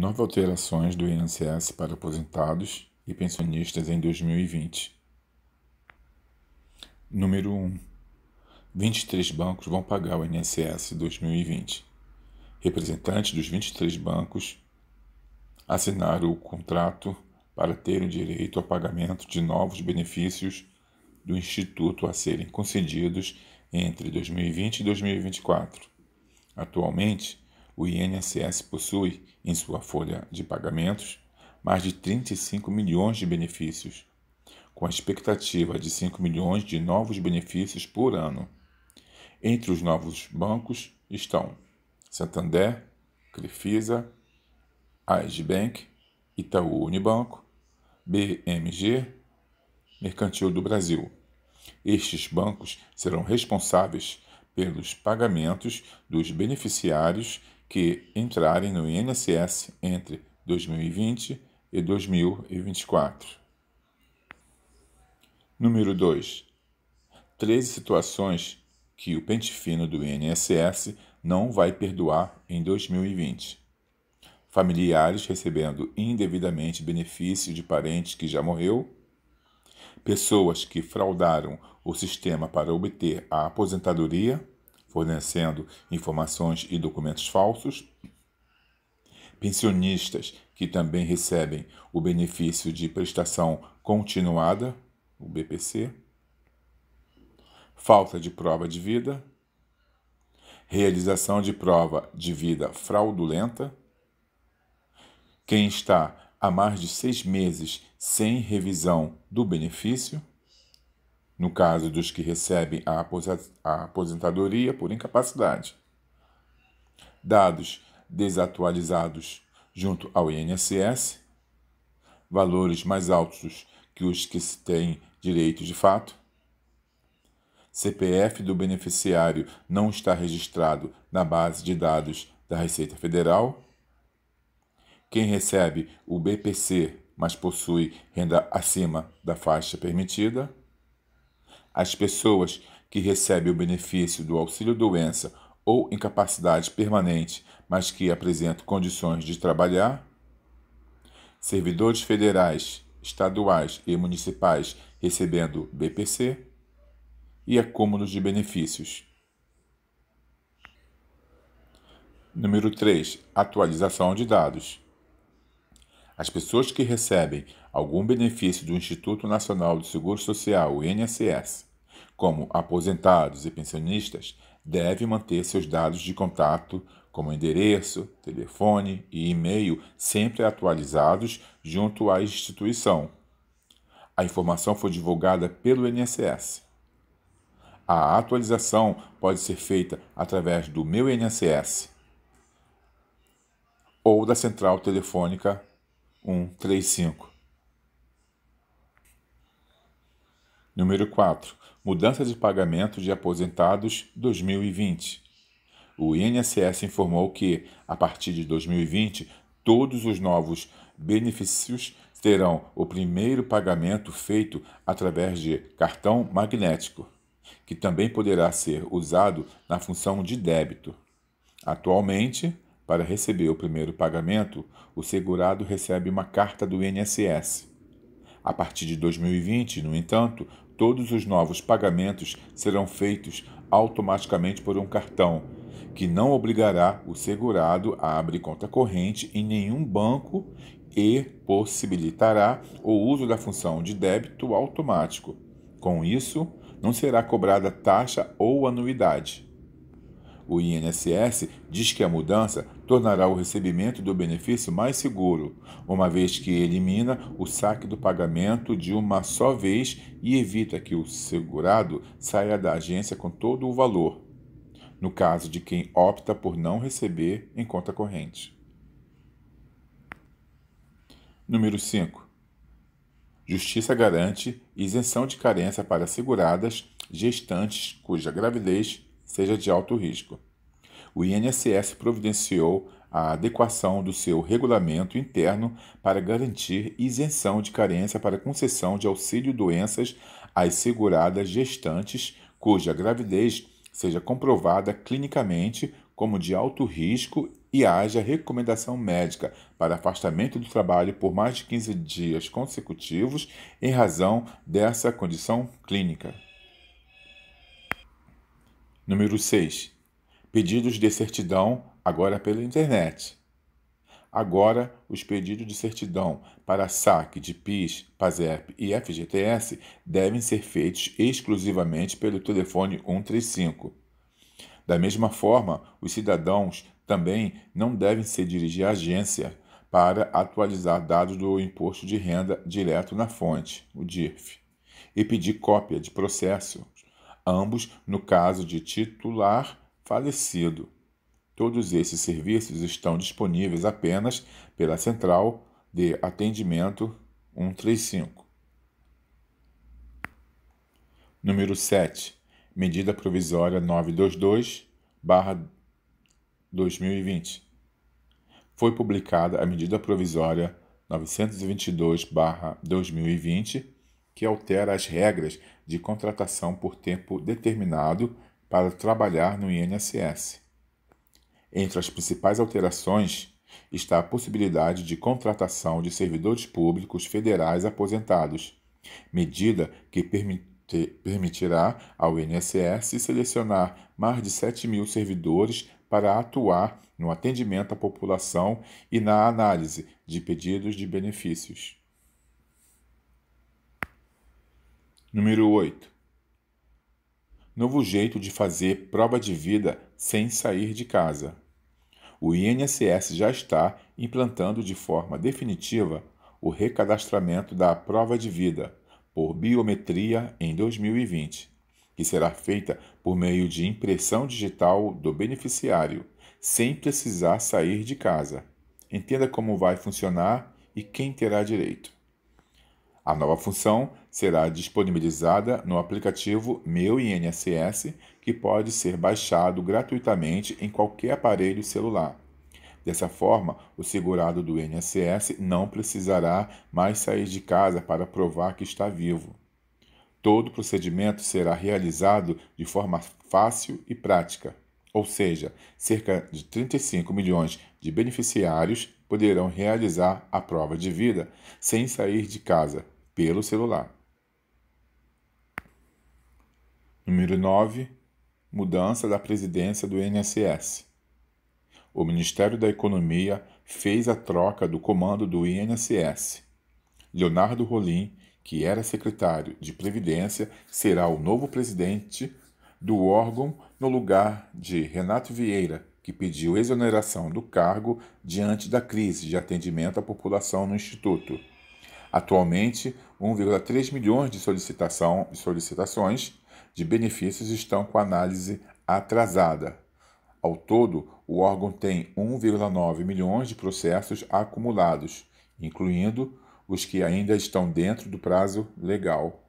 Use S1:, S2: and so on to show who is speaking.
S1: Nove alterações do INSS para aposentados e pensionistas em 2020. Número 1. 23 bancos vão pagar o INSS 2020. Representantes dos 23 bancos assinaram o contrato para terem direito ao pagamento de novos benefícios do Instituto a serem concedidos entre 2020 e 2024. Atualmente, o INSS possui, em sua folha de pagamentos, mais de 35 milhões de benefícios, com a expectativa de 5 milhões de novos benefícios por ano. Entre os novos bancos estão Santander, Crefisa, Bank, Itaú Unibanco, BMG, Mercantil do Brasil. Estes bancos serão responsáveis pelos pagamentos dos beneficiários que entrarem no INSS entre 2020 e 2024. Número 2. 13 situações que o pente fino do INSS não vai perdoar em 2020. Familiares recebendo indevidamente benefício de parentes que já morreu. Pessoas que fraudaram o sistema para obter a aposentadoria fornecendo informações e documentos falsos. Pensionistas que também recebem o benefício de prestação continuada, o BPC. Falta de prova de vida. Realização de prova de vida fraudulenta. Quem está há mais de seis meses sem revisão do benefício no caso dos que recebem a aposentadoria por incapacidade. Dados desatualizados junto ao INSS, valores mais altos que os que se têm direito de fato. CPF do beneficiário não está registrado na base de dados da Receita Federal. Quem recebe o BPC, mas possui renda acima da faixa permitida. As pessoas que recebem o benefício do auxílio-doença ou incapacidade permanente, mas que apresentam condições de trabalhar. Servidores federais, estaduais e municipais recebendo BPC. E acúmulos de benefícios. Número 3. Atualização de dados. As pessoas que recebem algum benefício do Instituto Nacional do Seguro Social, o INSS, como aposentados e pensionistas, devem manter seus dados de contato, como endereço, telefone e e-mail, sempre atualizados junto à instituição. A informação foi divulgada pelo INSS. A atualização pode ser feita através do Meu INSS ou da central telefônica 135. Número 4. Mudança de pagamento de aposentados 2020. O INSS informou que, a partir de 2020, todos os novos benefícios terão o primeiro pagamento feito através de cartão magnético, que também poderá ser usado na função de débito. Atualmente, para receber o primeiro pagamento, o segurado recebe uma carta do INSS. A partir de 2020, no entanto, todos os novos pagamentos serão feitos automaticamente por um cartão, que não obrigará o segurado a abrir conta corrente em nenhum banco e possibilitará o uso da função de débito automático. Com isso, não será cobrada taxa ou anuidade. O INSS diz que a mudança tornará o recebimento do benefício mais seguro, uma vez que elimina o saque do pagamento de uma só vez e evita que o segurado saia da agência com todo o valor, no caso de quem opta por não receber em conta corrente. Número 5. Justiça garante isenção de carência para seguradas gestantes cuja gravidez seja de alto risco. O INSS providenciou a adequação do seu regulamento interno para garantir isenção de carência para concessão de auxílio doenças às seguradas gestantes cuja gravidez seja comprovada clinicamente como de alto risco e haja recomendação médica para afastamento do trabalho por mais de 15 dias consecutivos em razão dessa condição clínica. Número 6. Pedidos de certidão agora pela internet. Agora, os pedidos de certidão para saque de PIS, PASEP e FGTS devem ser feitos exclusivamente pelo telefone 135. Da mesma forma, os cidadãos também não devem se dirigir à agência para atualizar dados do imposto de renda direto na fonte, o DIRF, e pedir cópia de processo, ambos no caso de titular falecido. Todos esses serviços estão disponíveis apenas pela Central de Atendimento 135. Número 7. Medida Provisória 922-2020. Foi publicada a Medida Provisória 922-2020 que altera as regras de contratação por tempo determinado para trabalhar no INSS. Entre as principais alterações está a possibilidade de contratação de servidores públicos federais aposentados, medida que permitirá ao INSS selecionar mais de 7 mil servidores para atuar no atendimento à população e na análise de pedidos de benefícios. Número 8. Novo jeito de fazer prova de vida sem sair de casa. O INSS já está implantando de forma definitiva o recadastramento da prova de vida por biometria em 2020, que será feita por meio de impressão digital do beneficiário, sem precisar sair de casa. Entenda como vai funcionar e quem terá direito. A nova função será disponibilizada no aplicativo Meu INSS, que pode ser baixado gratuitamente em qualquer aparelho celular. Dessa forma, o segurado do INSS não precisará mais sair de casa para provar que está vivo. Todo o procedimento será realizado de forma fácil e prática, ou seja, cerca de 35 milhões de beneficiários poderão realizar a prova de vida sem sair de casa, pelo celular. Número 9. Mudança da presidência do INSS. O Ministério da Economia fez a troca do comando do INSS. Leonardo Rolim, que era secretário de Previdência, será o novo presidente do órgão no lugar de Renato Vieira, que pediu exoneração do cargo diante da crise de atendimento à população no Instituto. Atualmente, 1,3 milhões de solicitações de benefícios estão com análise atrasada. Ao todo, o órgão tem 1,9 milhões de processos acumulados, incluindo os que ainda estão dentro do prazo legal.